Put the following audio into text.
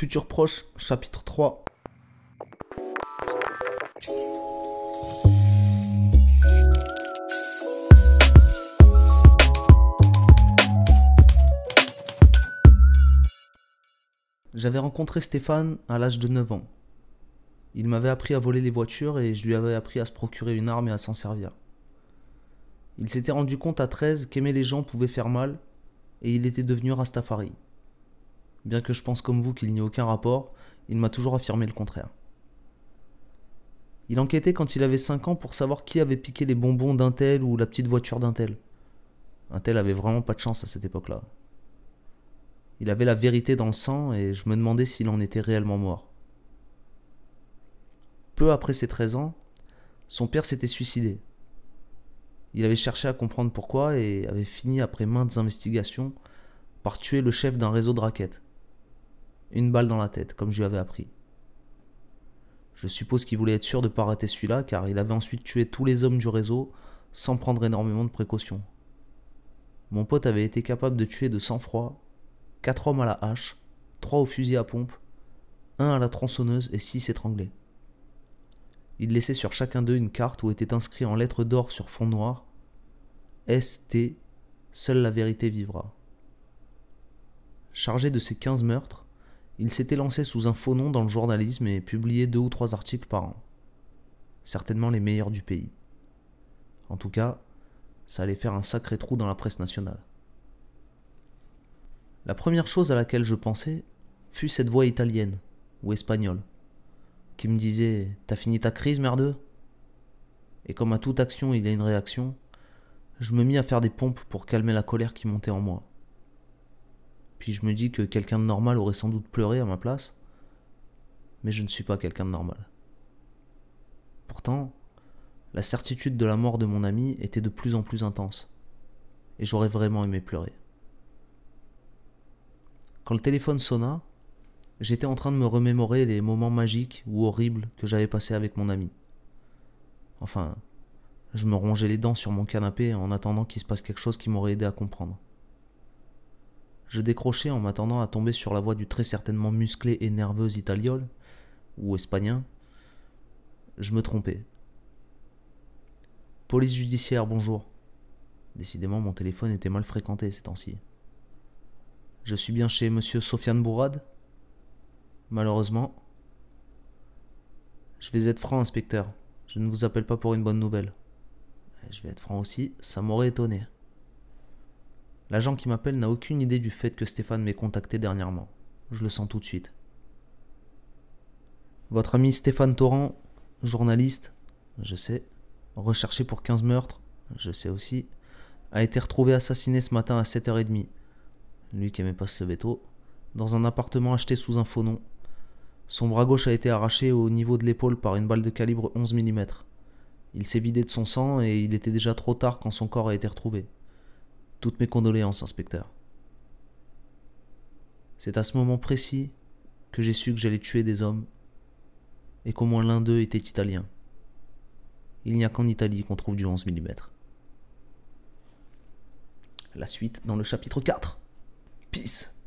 Futur proche, chapitre 3. J'avais rencontré Stéphane à l'âge de 9 ans. Il m'avait appris à voler les voitures et je lui avais appris à se procurer une arme et à s'en servir. Il s'était rendu compte à 13 qu'aimer les gens pouvait faire mal et il était devenu Rastafari. Bien que je pense comme vous qu'il n'y ait aucun rapport, il m'a toujours affirmé le contraire. Il enquêtait quand il avait 5 ans pour savoir qui avait piqué les bonbons d'un tel ou la petite voiture d'un tel. Un tel avait vraiment pas de chance à cette époque-là. Il avait la vérité dans le sang et je me demandais s'il en était réellement mort. Peu après ses 13 ans, son père s'était suicidé. Il avait cherché à comprendre pourquoi et avait fini après maintes investigations par tuer le chef d'un réseau de raquettes. Une balle dans la tête, comme je lui avais appris. Je suppose qu'il voulait être sûr de ne pas rater celui-là, car il avait ensuite tué tous les hommes du réseau sans prendre énormément de précautions. Mon pote avait été capable de tuer de sang-froid quatre hommes à la hache, trois au fusil à pompe, un à la tronçonneuse et six étranglés. Il laissait sur chacun d'eux une carte où était inscrit en lettres d'or sur fond noir ST, seule la vérité vivra. Chargé de ces 15 meurtres, il s'était lancé sous un faux nom dans le journalisme et publiait deux ou trois articles par an. Certainement les meilleurs du pays. En tout cas, ça allait faire un sacré trou dans la presse nationale. La première chose à laquelle je pensais fut cette voix italienne ou espagnole qui me disait T'as fini ta crise, merde !» Et comme à toute action il y a une réaction, je me mis à faire des pompes pour calmer la colère qui montait en moi. Puis je me dis que quelqu'un de normal aurait sans doute pleuré à ma place. Mais je ne suis pas quelqu'un de normal. Pourtant, la certitude de la mort de mon ami était de plus en plus intense. Et j'aurais vraiment aimé pleurer. Quand le téléphone sonna, j'étais en train de me remémorer les moments magiques ou horribles que j'avais passés avec mon ami. Enfin, je me rongeais les dents sur mon canapé en attendant qu'il se passe quelque chose qui m'aurait aidé à comprendre. Je décrochais en m'attendant à tomber sur la voix du très certainement musclé et nerveux Italiol, ou espagnol. Je me trompais. Police judiciaire, bonjour. Décidément, mon téléphone était mal fréquenté ces temps-ci. Je suis bien chez monsieur Sofiane Bourad Malheureusement. Je vais être franc, inspecteur. Je ne vous appelle pas pour une bonne nouvelle. Je vais être franc aussi, ça m'aurait étonné. L'agent qui m'appelle n'a aucune idée du fait que Stéphane m'ait contacté dernièrement. Je le sens tout de suite. Votre ami Stéphane Torrent, journaliste, je sais, recherché pour 15 meurtres, je sais aussi, a été retrouvé assassiné ce matin à 7h30, lui qui aimait pas se lever tôt, dans un appartement acheté sous un faux nom. Son bras gauche a été arraché au niveau de l'épaule par une balle de calibre 11 mm. Il s'est vidé de son sang et il était déjà trop tard quand son corps a été retrouvé. Toutes mes condoléances, inspecteur. C'est à ce moment précis que j'ai su que j'allais tuer des hommes et qu'au moins l'un d'eux était italien. Il n'y a qu'en Italie qu'on trouve du 11 mm. La suite dans le chapitre 4. Peace